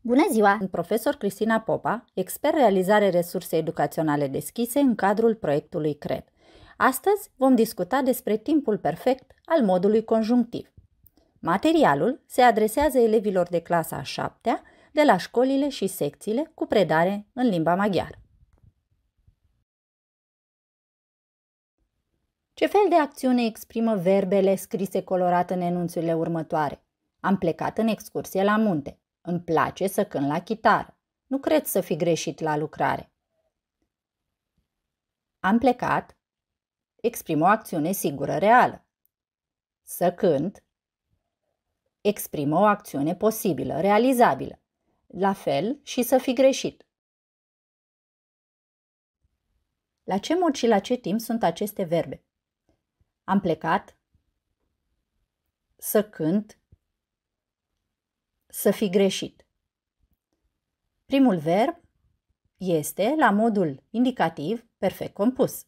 Bună ziua! Profesor Cristina Popa, expert realizare resurse educaționale deschise în cadrul proiectului CRED. Astăzi vom discuta despre timpul perfect al modului conjunctiv. Materialul se adresează elevilor de clasa a șaptea de la școlile și secțiile cu predare în limba maghiară. Ce fel de acțiune exprimă verbele scrise colorat în enunțurile următoare? Am plecat în excursie la munte. Îmi place să cânt la chitară. Nu cred să fi greșit la lucrare. Am plecat Exprim o acțiune sigură reală. Să cânt exprimă o acțiune posibilă, realizabilă. La fel și să fi greșit. La ce mod și la ce timp sunt aceste verbe? Am plecat, să cânt, să fi greșit. Primul verb este la modul indicativ perfect compus.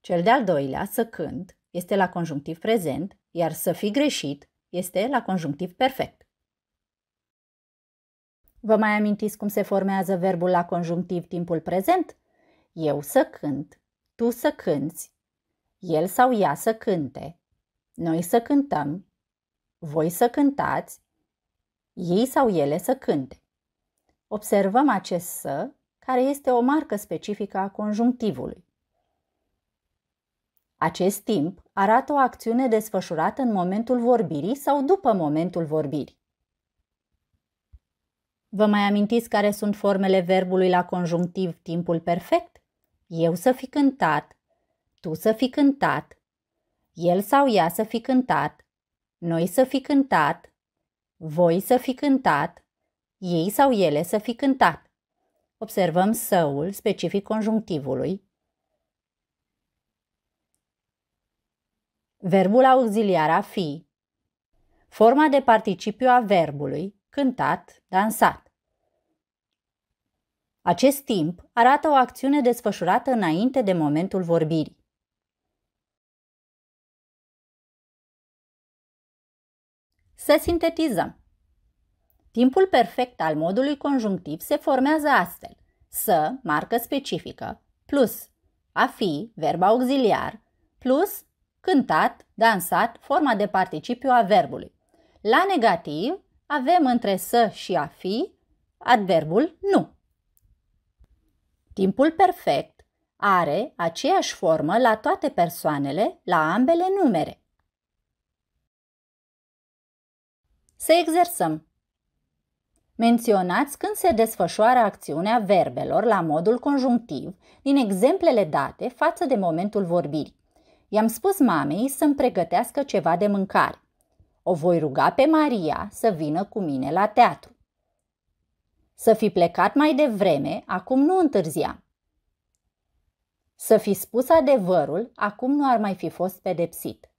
Cel de-al doilea, să cânt, este la conjunctiv prezent, iar să fi greșit este la conjunctiv perfect. Vă mai amintiți cum se formează verbul la conjunctiv timpul prezent? Eu să cânt, tu să cânți, el sau ea să cânte, noi să cântăm, voi să cântați, ei sau ele să cânte. Observăm acest să, care este o marcă specifică a conjunctivului. Acest timp arată o acțiune desfășurată în momentul vorbirii sau după momentul vorbirii. Vă mai amintiți care sunt formele verbului la conjunctiv timpul perfect? Eu să fi cântat, tu să fi cântat, el sau ea să fi cântat, noi să fi cântat, voi să fi cântat, ei sau ele să fi cântat. Observăm săul specific conjunctivului. Verbul auxiliar a fi. Forma de participiu a verbului, cântat, dansat. Acest timp arată o acțiune desfășurată înainte de momentul vorbirii. Să sintetizăm. Timpul perfect al modului conjunctiv se formează astfel. Să, marcă specifică, plus a fi, verb auxiliar, plus cântat, dansat, forma de participiu a verbului. La negativ avem între să și a fi adverbul nu. Timpul perfect are aceeași formă la toate persoanele, la ambele numere. Să exersăm. Menționați când se desfășoară acțiunea verbelor la modul conjunctiv din exemplele date față de momentul vorbirii. I-am spus mamei să-mi pregătească ceva de mâncare. O voi ruga pe Maria să vină cu mine la teatru. Să fi plecat mai devreme, acum nu întârzia. Să fi spus adevărul, acum nu ar mai fi fost pedepsit.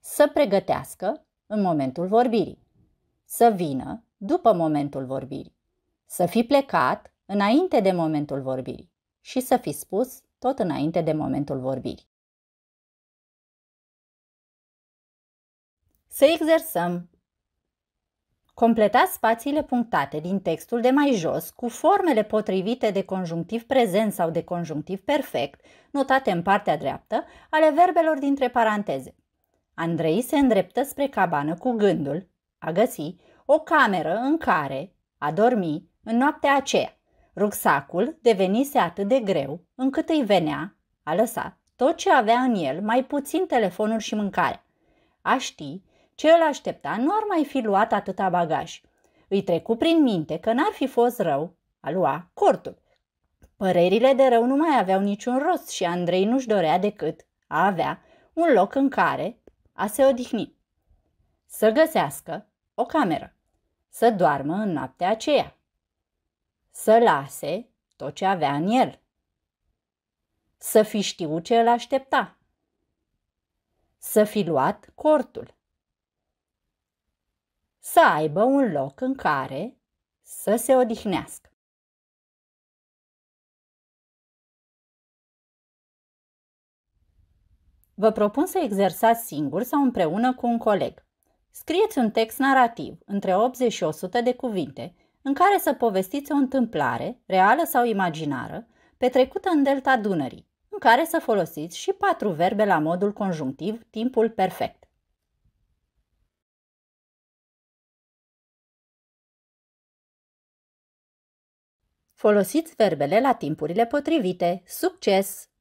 Să pregătească, în momentul vorbirii. Să vină după momentul vorbirii. Să fi plecat înainte de momentul vorbirii și să fi spus tot înainte de momentul vorbirii. Să exersăm. Completați spațiile punctate din textul de mai jos cu formele potrivite de conjunctiv prezent sau de conjunctiv perfect, notate în partea dreaptă, ale verbelor dintre paranteze. Andrei se îndreptă spre cabană cu gândul a găsi o cameră în care a dormi în noaptea aceea. Rucsacul devenise atât de greu încât îi venea a lăsa tot ce avea în el, mai puțin telefonul și mâncare. A ști ce îl aștepta nu ar mai fi luat atâta bagaj. Îi trecu prin minte că n-ar fi fost rău a lua cortul. Părerile de rău nu mai aveau niciun rost și Andrei nu-și dorea decât a avea un loc în care a se odihni, să găsească o cameră, să doarmă în noaptea aceea, să lase tot ce avea în el, să fi știut ce îl aștepta, să fi luat cortul, să aibă un loc în care să se odihnească. Vă propun să exersați singur sau împreună cu un coleg. Scrieți un text narrativ, între 80 și 100 de cuvinte, în care să povestiți o întâmplare, reală sau imaginară, petrecută în delta Dunării, în care să folosiți și patru verbe la modul conjunctiv, timpul perfect. Folosiți verbele la timpurile potrivite. Succes!